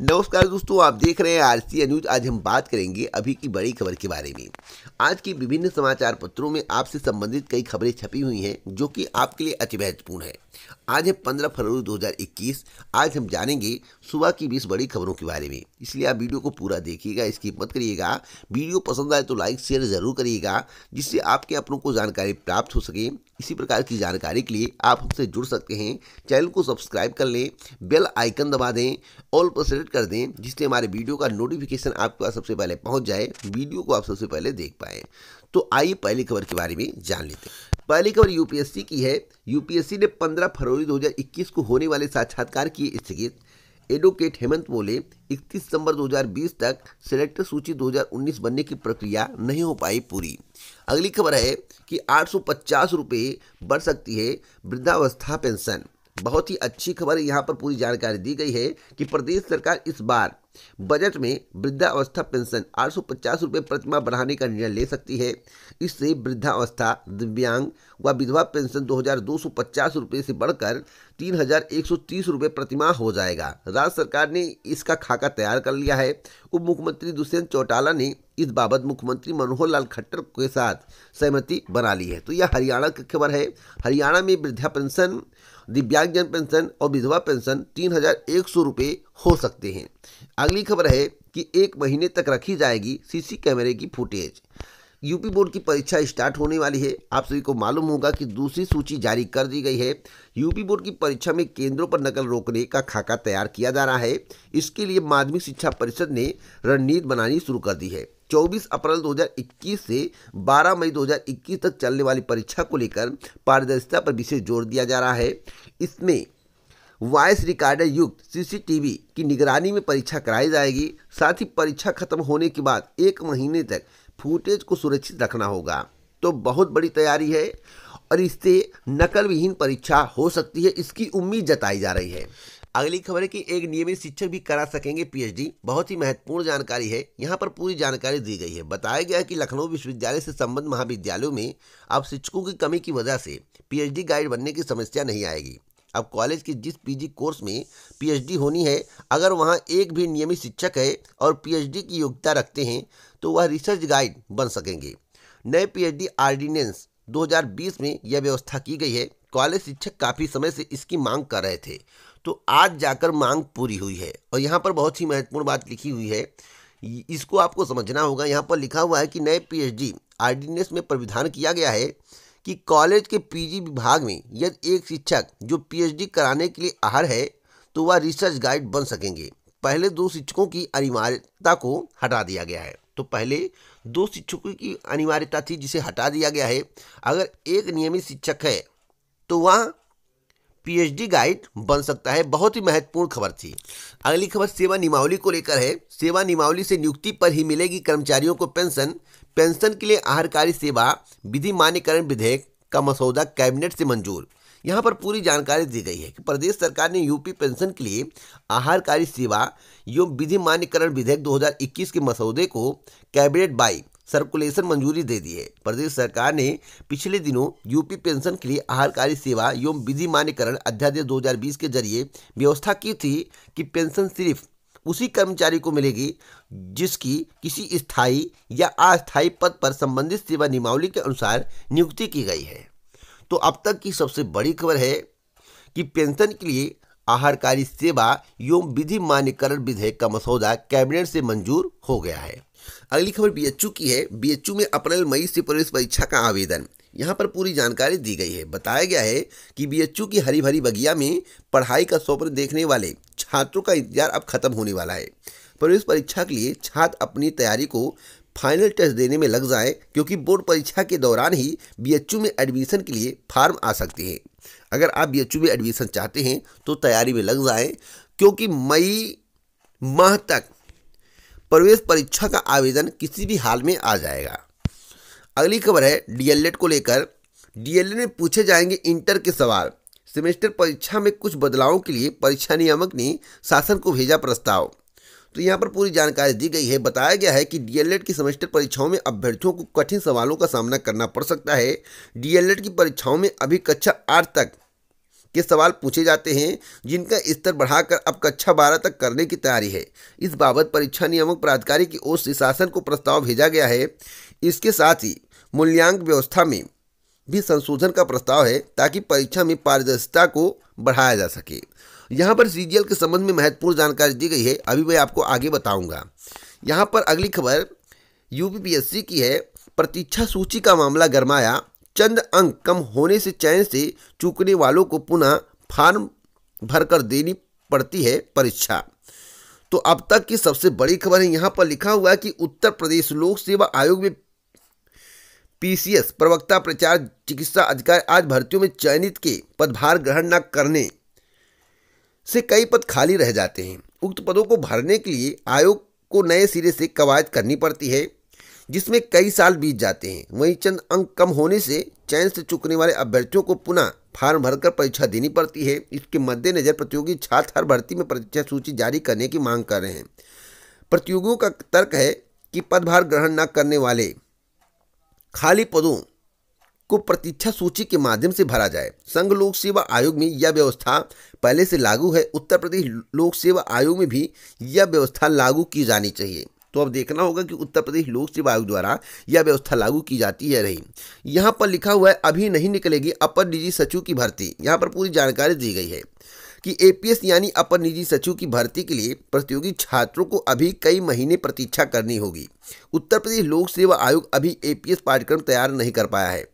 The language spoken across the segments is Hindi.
नमस्कार दोस्तों आप देख रहे हैं आरसीए न्यूज आज हम बात करेंगे अभी की बड़ी खबर के बारे में आज की विभिन्न समाचार पत्रों में आपसे संबंधित कई खबरें छपी हुई हैं जो कि आपके लिए अति महत्वपूर्ण है आज है 15 फरवरी 2021 आज हम जानेंगे सुबह की बीस बड़ी खबरों के बारे में इसलिए आप वीडियो को पूरा देखिएगा इसकी मत करिएगा वीडियो पसंद आए तो लाइक शेयर ज़रूर करिएगा जिससे आपके अपनों को जानकारी प्राप्त हो सके इसी प्रकार की जानकारी के लिए आप हमसे जुड़ सकते हैं चैनल को सब्सक्राइब कर लें बेल आइकन दबा दें ऑल पर सेलेक्ट कर दें जिससे हमारे वीडियो का नोटिफिकेशन आपके पास सबसे पहले पहुँच जाए वीडियो को आप सबसे पहले देख पाएँ तो आइए पहली खबर के बारे में जान लेते हैं पहली खबर यूपीएससी की है यूपीएससी ने 15 फरवरी 2021 को होने वाले साक्षात्कार की स्थगित एडवोकेट हेमंत बोले 31 सितंबर 2020 तक सिलेक्टर सूची 2019 बनने की प्रक्रिया नहीं हो पाई पूरी अगली खबर है कि आठ सौ बढ़ सकती है वृद्धावस्था पेंशन बहुत ही अच्छी खबर यहाँ पर पूरी जानकारी दी गई है कि प्रदेश सरकार इस बार बजट में वृद्धावस्था पेंशन आठ सौ प्रतिमा बढ़ाने का निर्णय ले सकती है इससे वृद्धावस्था दिव्यांग व विधवा पेंशन दो हजार दो सौ पचास रुपये से बढ़कर तीन हजार एक सौ तीस रुपये प्रतिमा हो जाएगा राज्य सरकार ने इसका खाका तैयार कर लिया है उप मुख्यमंत्री दुष्यंत चौटाला ने इस बाबत मुख्यमंत्री मनोहर लाल खट्टर के साथ सहमति बना ली है तो यह हरियाणा की खबर है हरियाणा में वृद्धा पेंशन दिव्यांगजन पेंशन और विधवा पेंशन तीन हजार एक सौ रुपये हो सकते हैं अगली खबर है कि एक महीने तक रखी जाएगी सीसी कैमरे की फुटेज यूपी बोर्ड की परीक्षा स्टार्ट होने वाली है आप सभी को मालूम होगा कि दूसरी सूची जारी कर दी गई है यूपी बोर्ड की परीक्षा में केंद्रों पर नकल रोकने का खाका तैयार किया जा रहा है इसके लिए माध्यमिक शिक्षा परिषद ने रणनीति बनानी शुरू कर दी है 24 अप्रैल 2021 से 12 मई 2021 तक चलने वाली परीक्षा को लेकर पारदर्शिता पर विशेष जोर दिया जा रहा है इसमें वॉइस रिकॉर्डर युक्त सीसीटीवी की निगरानी में परीक्षा कराई जाएगी साथ ही परीक्षा खत्म होने के बाद एक महीने तक फुटेज को सुरक्षित रखना होगा तो बहुत बड़ी तैयारी है और इससे नकल विहीन परीक्षा हो सकती है इसकी उम्मीद जताई जा रही है अगली खबर है कि एक नियमित शिक्षक भी करा सकेंगे पीएचडी बहुत ही महत्वपूर्ण जानकारी है यहाँ पर पूरी जानकारी दी गई है बताया गया है कि लखनऊ विश्वविद्यालय से संबद्ध महाविद्यालयों में अब शिक्षकों की कमी की वजह से पीएचडी गाइड बनने की समस्या नहीं आएगी अब कॉलेज के जिस पीजी कोर्स में पीएचडी होनी है अगर वहाँ एक भी नियमित शिक्षक है और पीएचडी की योग्यता रखते हैं तो वह रिसर्च गाइड बन सकेंगे नए पीएचडी ऑर्डिनेंस 2020 में यह व्यवस्था की गई है कॉलेज शिक्षक काफ़ी समय से इसकी मांग कर रहे थे तो आज जाकर मांग पूरी हुई है और यहाँ पर बहुत ही महत्वपूर्ण बात लिखी हुई है इसको आपको समझना होगा यहाँ पर लिखा हुआ है कि नए पीएचडी आर्डिनेंस में प्रविधान किया गया है कि कॉलेज के पीजी विभाग में यदि एक शिक्षक जो पीएचडी कराने के लिए आहार है तो वह रिसर्च गाइड बन सकेंगे पहले दो शिक्षकों की अनिवार्यता को हटा दिया गया है तो पहले दो शिक्षकों की अनिवार्यता थी जिसे हटा दिया गया है अगर एक नियमित शिक्षक है तो वहाँ पीएचडी गाइड बन सकता है बहुत ही महत्वपूर्ण खबर थी अगली खबर सेवा नियमावली को लेकर है सेवा नियमावली से नियुक्ति पर ही मिलेगी कर्मचारियों को पेंशन पेंशन के लिए आहारकारी सेवा विधि मान्यकरण विधेयक का मसौदा कैबिनेट से मंजूर यहाँ पर पूरी जानकारी दी गई है कि प्रदेश सरकार ने यूपी पेंशन के लिए आहारकारी सेवा एवं विधि मान्यकरण विधेयक 2021 के मसौदे को कैबिनेट बाई सर्कुलेशन मंजूरी दे दी है प्रदेश सरकार ने पिछले दिनों यूपी पेंशन के लिए आहारकारी सेवा एवं विधि मान्यकरण अध्यादेश 2020 के जरिए व्यवस्था की थी कि पेंशन सिर्फ उसी कर्मचारी को मिलेगी जिसकी किसी स्थायी या अस्थायी पद पर संबंधित सेवा नियमावली के अनुसार नियुक्ति की गई है तो अब तक की सबसे बड़ी खबर है कि पेंशन के लिए आहारकारी सेवा एवं विधि मान्यकरण विधेयक का मसौदा कैबिनेट से मंजूर हो गया है अगली खबर बीएचयू की है बीएचयू में अप्रैल मई से प्रवेश परीक्षा का आवेदन यहाँ पर पूरी जानकारी दी गई है बताया गया है कि बीएचयू की हरी भरी बगिया में पढ़ाई का स्वप्न देखने वाले छात्रों का इंतजार अब खत्म होने वाला है प्रवेश परीक्षा के लिए छात्र अपनी तैयारी को फाइनल टेस्ट देने में लग जाएं क्योंकि बोर्ड परीक्षा के दौरान ही बीएचयू में एडमिशन के लिए फार्म आ सकते हैं अगर आप बी में एडमिशन चाहते हैं तो तैयारी में लग जाएं क्योंकि मई माह तक प्रवेश परीक्षा का आवेदन किसी भी हाल में आ जाएगा अगली खबर है डीएलएड को लेकर डीएलएड में पूछे जाएंगे इंटर के सवाल सेमेस्टर परीक्षा में कुछ बदलावों के लिए परीक्षा नियामक ने शासन को भेजा प्रस्ताव तो यहाँ पर पूरी जानकारी दी गई है बताया गया है कि डीएलएड की सेमेस्टर परीक्षाओं में अभ्यर्थियों को कठिन सवालों का सामना करना पड़ सकता है डीएलएड की परीक्षाओं में अभी कक्षा आठ तक के सवाल पूछे जाते हैं जिनका स्तर बढ़ाकर अब कक्षा बारह तक करने की तैयारी है इस बाबत परीक्षा नियामक प्राधिकारी की ओर से शासन को प्रस्ताव भेजा गया है इसके साथ ही मूल्यांक व्यवस्था में भी संशोधन का प्रस्ताव है ताकि परीक्षा में पारदर्शिता को बढ़ाया जा सके यहाँ पर सी के संबंध में महत्वपूर्ण जानकारी दी गई है अभी मैं आपको आगे बताऊँगा यहाँ पर अगली खबर यू की है प्रतीक्षा सूची का मामला गरमाया चंद अंक कम होने से चयन से चूकने वालों को पुनः फार्म भरकर देनी पड़ती है परीक्षा तो अब तक की सबसे बड़ी खबर है यहाँ पर लिखा हुआ है कि उत्तर प्रदेश लोक सेवा आयोग में पीसीएस प्रवक्ता प्रचार चिकित्सा अधिकारी आज भर्तियों में चयनित के पदभार ग्रहण न करने से कई पद खाली रह जाते हैं उक्त पदों को भरने के लिए आयोग को नए सिरे से कवायद करनी पड़ती है जिसमें कई साल बीत जाते हैं वहीं चंद अंक कम होने से चयन से चुकने वाले अभ्यर्थियों को पुनः फार्म भरकर परीक्षा देनी पड़ती है इसके मद्देनजर प्रतियोगी छात्र हर भर्ती में परीक्षा सूची जारी करने की मांग कर रहे हैं प्रतियोगियों का तर्क है कि पदभार ग्रहण न करने वाले खाली पदों को प्रतीक्षा सूची के माध्यम से भरा जाए संघ लोक सेवा आयोग में यह व्यवस्था पहले से लागू है उत्तर प्रदेश लोक सेवा आयोग में भी यह व्यवस्था लागू की जानी चाहिए तो अब देखना होगा कि उत्तर प्रदेश लोक सेवा आयोग द्वारा यह व्यवस्था लागू की जाती है रही यहाँ पर लिखा हुआ है अभी नहीं निकलेगी अपर निजी सचिव की भर्ती यहाँ पर पूरी जानकारी दी गई है कि एपीएस यानी अपर निजी सचिव की भर्ती के लिए प्रतियोगी छात्रों को अभी कई महीने प्रतीक्षा करनी होगी उत्तर प्रदेश लोक सेवा आयोग अभी एपीएस पाठ्यक्रम तैयार नहीं कर पाया है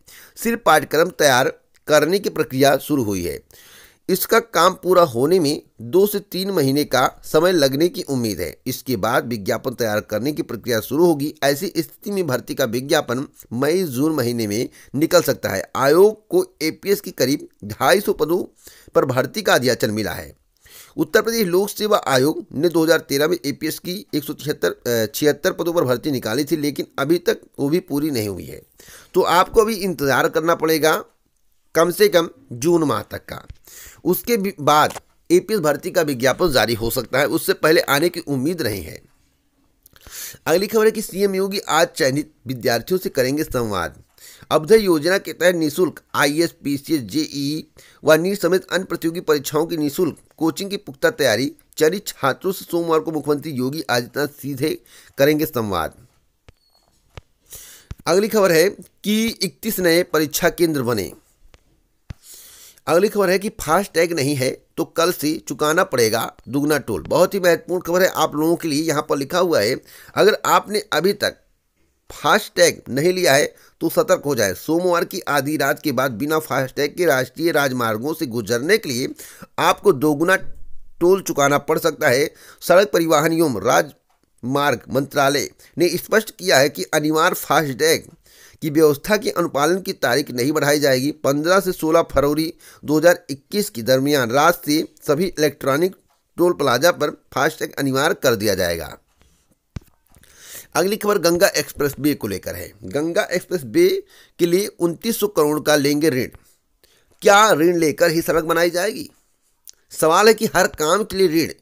सिर्फ पाठ्यक्रम तैयार करने की प्रक्रिया शुरू हुई है इसका काम पूरा होने में दो से तीन महीने का समय लगने की उम्मीद है इसके बाद विज्ञापन तैयार करने की प्रक्रिया शुरू होगी ऐसी स्थिति में भर्ती का विज्ञापन मई जून महीने में निकल सकता है आयोग को एपीएस की करीब ढाई सौ पदों पर भर्ती का अध्याचल मिला है उत्तर प्रदेश लोक सेवा आयोग ने 2013 में एपीएस की एक सौ छिहत्तर पदों पर भर्ती निकाली थी लेकिन अभी तक वो भी पूरी नहीं हुई है तो आपको अभी इंतज़ार करना पड़ेगा कम से कम जून माह तक का उसके बाद एपीएस भर्ती का विज्ञापन जारी हो सकता है उससे पहले आने की उम्मीद नहीं है अगली खबर है कि सीएम योगी आज चयनित विद्यार्थियों से करेंगे संवाद अवधय योजना के तहत निशुल्क I S P C S JEE व नीट समेत अन्य प्रतियोगी परीक्षाओं की निशुल्क कोचिंग की पुख्ता तैयारी चयनित छात्रों से सोमवार को मुख्यमंत्री योगी आदित्यनाथ सीधे करेंगे संवाद अगली खबर है कि इकतीस नए परीक्षा केंद्र बने अगली खबर है कि फास्ट टैग नहीं है तो कल से चुकाना पड़ेगा दुगना टोल बहुत ही महत्वपूर्ण खबर है आप लोगों के लिए यहाँ पर लिखा हुआ है अगर आपने अभी तक फास्ट टैग नहीं लिया है तो सतर्क हो जाए सोमवार की आधी रात के बाद बिना फास्टैग के राष्ट्रीय राजमार्गों से गुजरने के लिए आपको दोगुना टोल चुकाना पड़ सकता है सड़क परिवहन एवं राजमार्ग मंत्रालय ने स्पष्ट किया है कि अनिवार्य फास्टैग की व्यवस्था के अनुपालन की तारीख नहीं बढ़ाई जाएगी 15 से 16 फरवरी 2021 की दरमियान रात से सभी इलेक्ट्रॉनिक टोल प्लाजा पर फास्टैग अनिवार्य कर दिया जाएगा अगली खबर गंगा एक्सप्रेस वे को लेकर है गंगा एक्सप्रेस वे के लिए उनतीस करोड़ का लेंगे ऋण क्या ऋण लेकर ही सड़क बनाई जाएगी सवाल है कि हर काम के लिए ऋण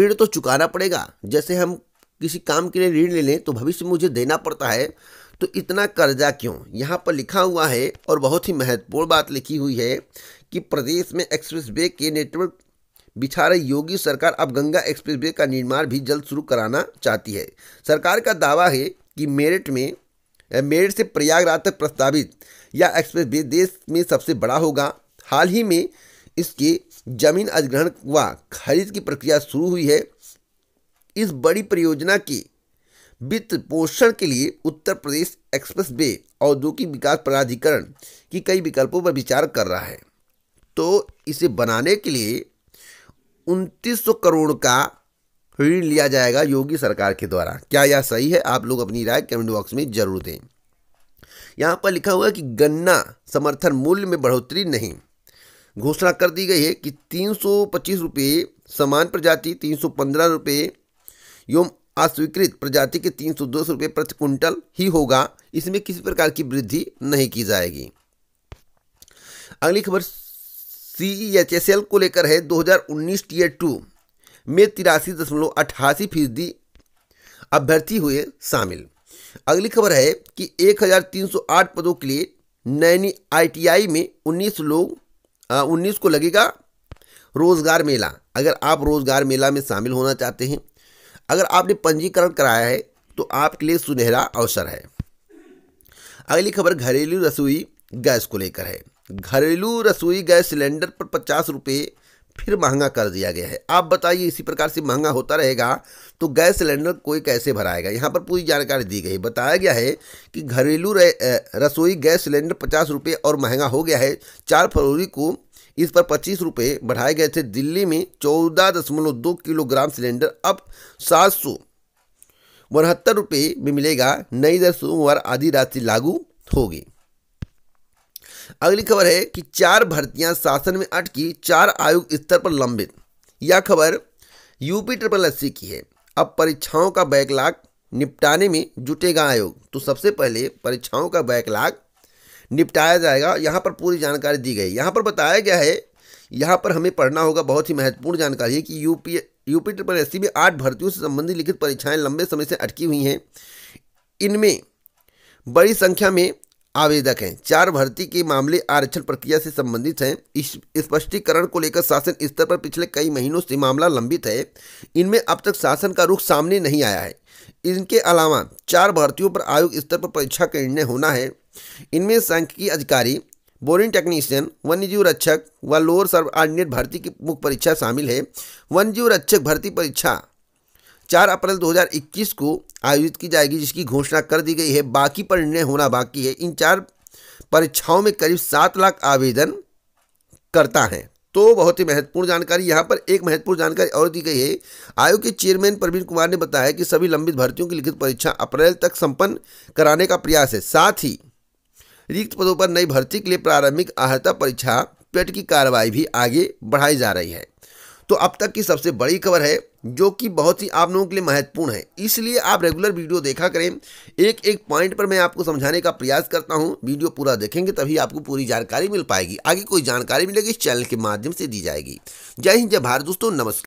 ऋण तो चुकाना पड़ेगा जैसे हम किसी काम के लिए ऋण ले लें तो भविष्य मुझे देना पड़ता है तो इतना कर्जा क्यों यहाँ पर लिखा हुआ है और बहुत ही महत्वपूर्ण बात लिखी हुई है कि प्रदेश में एक्सप्रेस वे के नेटवर्क बिछा रही योगी सरकार अब गंगा एक्सप्रेस वे का निर्माण भी जल्द शुरू कराना चाहती है सरकार का दावा है कि मेरठ में मेरठ से प्रयागराज तक प्रस्तावित यह एक्सप्रेस वे देश में सबसे बड़ा होगा हाल ही में इसके जमीन अधिग्रहण व खरीद की प्रक्रिया शुरू हुई है इस बड़ी परियोजना की वित्त पोषण के लिए उत्तर प्रदेश एक्सप्रेस वे औद्योगिक विकास प्राधिकरण की कई विकल्पों पर विचार कर रहा है तो इसे बनाने के लिए उनतीस करोड़ का ऋण लिया जाएगा योगी सरकार के द्वारा क्या यह सही है आप लोग अपनी राय कमेंट बॉक्स में जरूर दें यहाँ पर लिखा हुआ है कि गन्ना समर्थन मूल्य में बढ़ोतरी नहीं घोषणा कर दी गई है कि तीन सौ पच्चीस रुपये समान प्रजाति तीन सौ पंद्रह रुपये एवं अस्वीकृत प्रजाति के तीन सौ दो सौ रुपये प्रति क्विंटल ही होगा इसमें किसी प्रकार की वृद्धि नहीं की जाएगी अगली खबर एच एस एल को लेकर है 2019 टीयर टू में तिरासी दशमलव अट्ठासी फीसदी अभ्यर्थी हुए शामिल अगली खबर है कि 1308 पदों के लिए नैनी आईटीआई में 19 लोग आ, 19 को लगेगा रोजगार मेला अगर आप रोजगार मेला में शामिल होना चाहते हैं अगर आपने पंजीकरण कराया है तो आपके लिए सुनहरा अवसर है अगली खबर घरेलू रसोई गैस को लेकर है घरेलू रसोई गैस सिलेंडर पर पचास रुपये फिर महंगा कर दिया गया है आप बताइए इसी प्रकार से महंगा होता रहेगा तो गैस सिलेंडर कोई कैसे भराएगा यहाँ पर पूरी जानकारी दी गई बताया गया है कि घरेलू रसोई गैस सिलेंडर पचास रुपये और महंगा हो गया है चार फरवरी को इस पर पच्चीस रुपये बढ़ाए गए थे दिल्ली में चौदह दशमलव दो किलोग्राम सिलेंडर अब सात सौ उनहत्तर रुपये में मिलेगा नई दर सोमवार आधी रात से लागू होगी अगली खबर है कि चार भर्तियां शासन में अटकी चार आयोग स्तर पर लंबित यह खबर यूपी ट्रिपल एस की है अब परीक्षाओं का बैकलाग निपटाने में जुटेगा आयोग तो सबसे पहले परीक्षाओं का बैकलाग निपटाया जाएगा यहाँ पर पूरी जानकारी दी गई यहाँ पर बताया गया है यहाँ पर हमें पढ़ना होगा बहुत ही महत्वपूर्ण जानकारी है कि यूपी यूपी ट्रिपल एस में आठ भर्तियों से संबंधित लिखित परीक्षाएं लंबे समय से अटकी हुई हैं इनमें बड़ी संख्या में आवेदक हैं चार भर्ती के मामले आरक्षण प्रक्रिया से संबंधित हैं इस स्पष्टीकरण को लेकर शासन स्तर पर पिछले कई महीनों से मामला लंबित है इनमें अब तक शासन का रुख सामने नहीं आया है इनके अलावा चार भर्तियों पर आयोग स्तर पर परीक्षा का निर्णय होना है इनमें सांख्यिकी अधिकारी बोरिंग टेक्नीशियन वन्यजीव रक्षक व लोअर सर्व ऑर्डिनेट भर्ती की मुख्य परीक्षा शामिल है वन्यजीव रक्षक भर्ती परीक्षा चार अप्रैल 2021 को आयोजित की जाएगी जिसकी घोषणा कर दी गई है बाकी पर निर्णय होना बाकी है इन चार परीक्षाओं में करीब सात लाख आवेदन करता है तो बहुत ही महत्वपूर्ण जानकारी यहाँ पर एक महत्वपूर्ण जानकारी और दी गई है आयोग के चेयरमैन प्रवीण कुमार ने बताया कि सभी लंबित भर्तियों की लिखित परीक्षा अप्रैल तक संपन्न कराने का प्रयास है साथ ही रिक्त पदों पर नई भर्ती के लिए प्रारंभिक अहता परीक्षा पेट की कार्रवाई भी आगे बढ़ाई जा रही है तो अब तक की सबसे बड़ी खबर है जो कि बहुत ही आप लोगों के लिए महत्वपूर्ण है इसलिए आप रेगुलर वीडियो देखा करें एक एक पॉइंट पर मैं आपको समझाने का प्रयास करता हूं वीडियो पूरा देखेंगे तभी आपको पूरी जानकारी मिल पाएगी आगे कोई जानकारी मिलेगी इस चैनल के माध्यम से दी जाएगी जय हिंद जय भारत दोस्तों नमस्कार